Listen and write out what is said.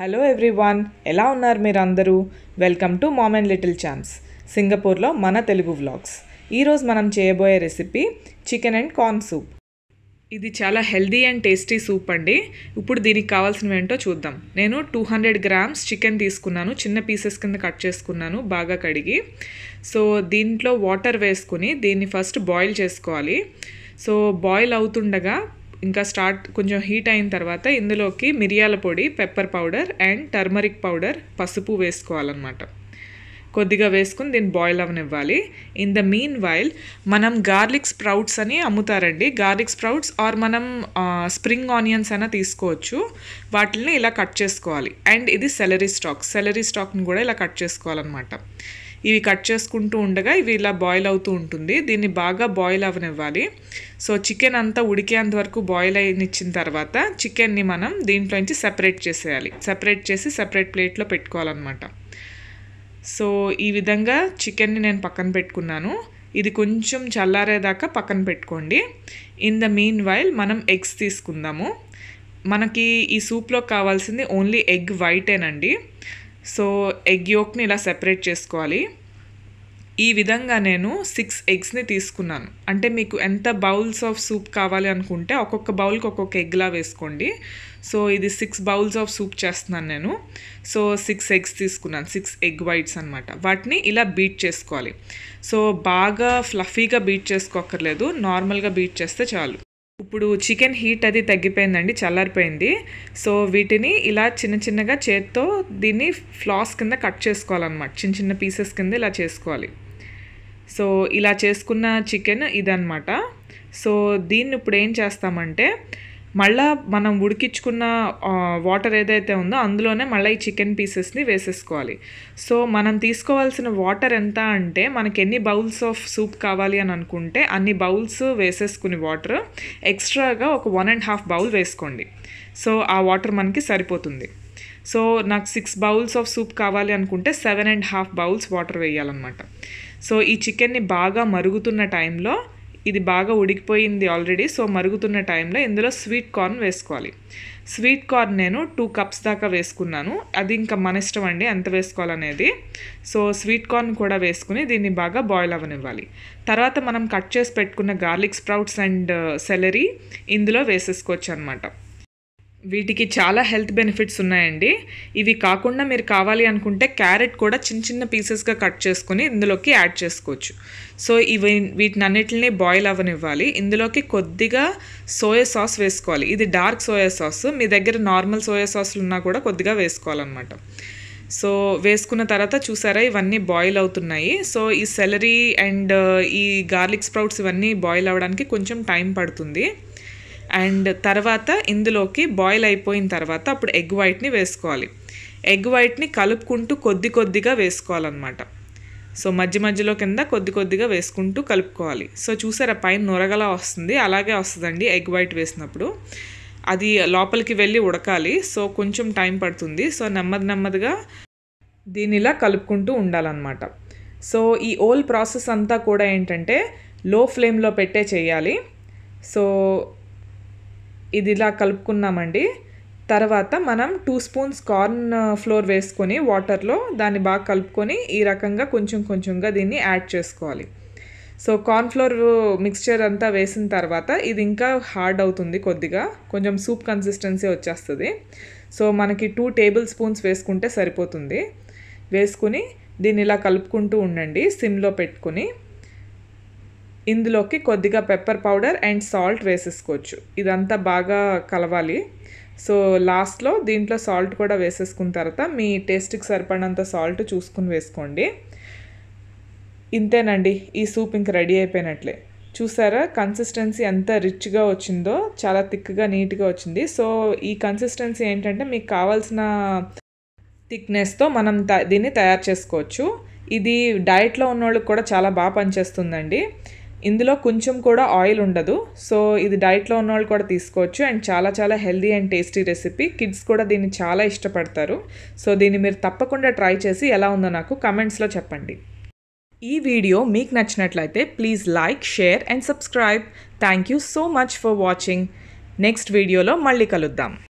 hello everyone ఎలా ఉన్నారు మీరందరూ welcome to mom and little champs సింగపూర్లో మన తెలుగు వ్లాగ్స్ ఈరోజు మనం చేయబోయే recipe chicken and corn soup ఇది చాలా హెల్దీ అండ్ టేస్టీ సూప్ అండి ఇప్పుడు దీనికి కావాల్సినవి ఏంటో చూద్దాం నేను టూ హండ్రెడ్ గ్రామ్స్ చికెన్ తీసుకున్నాను చిన్న పీసెస్ కింద కట్ చేసుకున్నాను బాగా కడిగి సో దీంట్లో వాటర్ వేసుకుని దీన్ని ఫస్ట్ బాయిల్ చేసుకోవాలి సో బాయిల్ అవుతుండగా ఇంకా స్టార్ట్ కొంచెం హీట్ అయిన తర్వాత ఇందులోకి మిరియాల పొడి pepper powder and turmeric powder పసుపు వేసుకోవాలన్నమాట కొద్దిగా వేసుకుని దీన్ని బాయిల్ అవనివ్వాలి ఇన్ ద మీన్ వైల్ మనం గార్లిక్ స్ప్రౌట్స్ అని అమ్ముతారండి గార్లిక్ స్ప్రౌట్స్ ఆర్ మనం స్ప్రింగ్ ఆనియన్స్ అయినా తీసుకోవచ్చు వాటిని ఇలా కట్ చేసుకోవాలి అండ్ ఇది సెలరీ స్టాక్ సెలరీ స్టాక్ని కూడా ఇలా కట్ చేసుకోవాలన్నమాట ఇవి కట్ చేసుకుంటూ ఉండగా ఇవి ఇలా బాయిల్ అవుతూ ఉంటుంది దీన్ని బాగా బాయిల్ అవనివ్వాలి సో చికెన్ అంతా ఉడికేంత వరకు బాయిల్ అయినిచ్చిన తర్వాత చికెన్ని మనం దీంట్లో నుంచి సెపరేట్ చేసేయాలి సెపరేట్ చేసి సెపరేట్ ప్లేట్లో పెట్టుకోవాలన్నమాట సో ఈ విధంగా చికెన్ని నేను పక్కన పెట్టుకున్నాను ఇది కొంచెం చల్లారేదాకా పక్కన పెట్టుకోండి ఇన్ ద మీన్ వైల్ మనం ఎగ్స్ తీసుకుందాము మనకి ఈ సూప్లో కావాల్సింది ఓన్లీ ఎగ్ వైటేనండి సో ఎగ్ యోక్ని ఇలా సెపరేట్ చేసుకోవాలి ఈ విధంగా నేను సిక్స్ ఎగ్స్ని తీసుకున్నాను అంటే మీకు ఎంత బౌల్స్ ఆఫ్ సూప్ కావాలి అనుకుంటే ఒక్కొక్క బౌల్కి ఒక్కొక్క ఎగ్లా వేసుకోండి సో ఇది సిక్స్ బౌల్స్ ఆఫ్ సూప్ చేస్తున్నాను నేను సో సిక్స్ ఎగ్స్ తీసుకున్నాను సిక్స్ ఎగ్ వైట్స్ అనమాట వాటిని ఇలా బీట్ చేసుకోవాలి సో బాగా ఫ్లఫీగా బీట్ చేసుకోక్కర్లేదు నార్మల్గా బీట్ చేస్తే చాలు ఇప్పుడు చికెన్ హీట్ అది తగ్గిపోయిందండి చల్లారిపోయింది సో వీటిని ఇలా చిన్న చిన్నగా చేత్తో దీన్ని ఫ్లాస్ కింద కట్ చేసుకోవాలన్నమాట చిన్న చిన్న పీసెస్ కింద ఇలా చేసుకోవాలి సో ఇలా చేసుకున్న చికెన్ ఇదనమాట సో దీన్ని ఇప్పుడు ఏం చేస్తామంటే మళ్ళీ మనం ఉడికించుకున్న వాటర్ ఏదైతే ఉందో అందులోనే మళ్ళీ ఈ చికెన్ పీసెస్ని వేసేసుకోవాలి సో మనం తీసుకోవాల్సిన వాటర్ ఎంత అంటే మనకి ఎన్ని బౌల్స్ ఆఫ్ సూప్ కావాలి అని అనుకుంటే అన్ని బౌల్స్ వేసేసుకుని వాటర్ ఎక్స్ట్రాగా ఒక వన్ అండ్ హాఫ్ బౌల్ వేసుకోండి సో ఆ వాటర్ మనకి సరిపోతుంది సో నాకు సిక్స్ బౌల్స్ ఆఫ్ సూప్ కావాలి అనుకుంటే seven and half bowls water వేయాలన్నమాట సో ఈ చికెన్ని బాగా మరుగుతున్న టైంలో ఇది బాగా ఉడికిపోయింది ఆల్రెడీ సో మరుగుతున్న టైంలో ఇందులో స్వీట్ కార్న్ వేసుకోవాలి స్వీట్ కార్న్ నేను టూ కప్స్ దాకా వేసుకున్నాను అది ఇంకా మన ఇష్టం అండి ఎంత వేసుకోవాలనేది సో స్వీట్ కార్న్ కూడా వేసుకుని దీన్ని బాగా బాయిల్ అవ్వనివ్వాలి తర్వాత మనం కట్ చేసి పెట్టుకున్న గార్లిక్ స్ప్రౌట్స్ అండ్ సెలరీ ఇందులో వేసేసుకోవచ్చు అనమాట వీటికి చాలా హెల్త్ బెనిఫిట్స్ ఉన్నాయండి ఇవి కాకుండా మీరు కావాలి అనుకుంటే క్యారెట్ కూడా చిన్న చిన్న పీసెస్గా కట్ చేసుకుని ఇందులోకి యాడ్ చేసుకోవచ్చు సో ఇవి వీటిని అన్నిటిని బాయిల్ అవ్వనివ్వాలి ఇందులోకి కొద్దిగా సోయా సాస్ వేసుకోవాలి ఇది డార్క్ సోయా సాస్ మీ దగ్గర నార్మల్ సోయా సాస్లు ఉన్నా కూడా కొద్దిగా వేసుకోవాలన్నమాట సో వేసుకున్న తర్వాత చూసారా ఇవన్నీ బాయిల్ అవుతున్నాయి సో ఈ సెలరీ అండ్ ఈ గార్లిక్ స్ప్రౌట్స్ ఇవన్నీ బాయిల్ అవ్వడానికి కొంచెం టైం పడుతుంది అండ్ తర్వాత ఇందులోకి బాయిల్ అయిపోయిన తర్వాత అప్పుడు ఎగ్ వైట్ని వేసుకోవాలి ఎగ్ వైట్ని కలుపుకుంటూ కొద్ది కొద్దిగా వేసుకోవాలన్నమాట సో మధ్య మధ్యలో కింద కొద్ది కొద్దిగా వేసుకుంటూ కలుపుకోవాలి సో చూసారా పైన నొరగలా వస్తుంది అలాగే వస్తుందండి ఎగ్ వైట్ వేసినప్పుడు అది లోపలికి వెళ్ళి ఉడకాలి సో కొంచెం టైం పడుతుంది సో నెమ్మది నెమ్మదిగా దీనిలా కలుపుకుంటూ ఉండాలన్నమాట సో ఈ ఓల్ ప్రాసెస్ అంతా కూడా ఏంటంటే లో ఫ్లేమ్లో పెట్టే చేయాలి సో ఇది ఇలా కలుపుకున్నామండి తర్వాత మనం టూ స్పూన్స్ కార్న్ ఫ్లోర్ వేసుకొని వాటర్లో దాన్ని బాగా కలుపుకొని ఈ రకంగా కొంచెం కొంచెంగా దీన్ని యాడ్ చేసుకోవాలి సో కార్న్ ఫ్లోర్ మిక్స్చర్ అంతా వేసిన తర్వాత ఇది ఇంకా హార్డ్ అవుతుంది కొద్దిగా కొంచెం సూప్ కన్సిస్టెన్సీ వచ్చేస్తుంది సో మనకి టూ టేబుల్ స్పూన్స్ వేసుకుంటే సరిపోతుంది వేసుకుని దీన్ని ఇలా కలుపుకుంటూ ఉండండి సిమ్లో పెట్టుకుని ఇందులోకి కొద్దిగా పెప్పర్ పౌడర్ అండ్ సాల్ట్ వేసేసుకోవచ్చు ఇదంతా బాగా కలవాలి సో లాస్ట్లో దీంట్లో సాల్ట్ కూడా వేసేసుకున్న తర్వాత మీ టేస్ట్కి సరిపడినంత సాల్ట్ చూసుకుని వేసుకోండి ఇంతేనండి ఈ సూప్ ఇంక రెడీ అయిపోయినట్లే చూసారా కన్సిస్టెన్సీ ఎంత రిచ్గా వచ్చిందో చాలా థిక్గా నీట్గా వచ్చింది సో ఈ కన్సిస్టెన్సీ ఏంటంటే మీకు కావాల్సిన థిక్నెస్తో మనం దీన్ని తయారు చేసుకోవచ్చు ఇది డైట్లో ఉన్న వాళ్ళకి కూడా చాలా బాగా పనిచేస్తుందండి ఇందులో కొంచెం కూడా ఆయిల్ ఉండదు సో ఇది డైట్లో ఉన్న వాళ్ళు కూడా తీసుకోవచ్చు అండ్ చాలా చాలా healthy and tasty recipe kids కూడా దీన్ని చాలా ఇష్టపడతారు సో దీన్ని మీరు తప్పకుండా ట్రై చేసి ఎలా ఉందో నాకు కమెంట్స్లో చెప్పండి ఈ వీడియో మీకు నచ్చినట్లయితే please like share and subscribe thank you so much for watching next వీడియోలో మళ్ళీ కలుద్దాం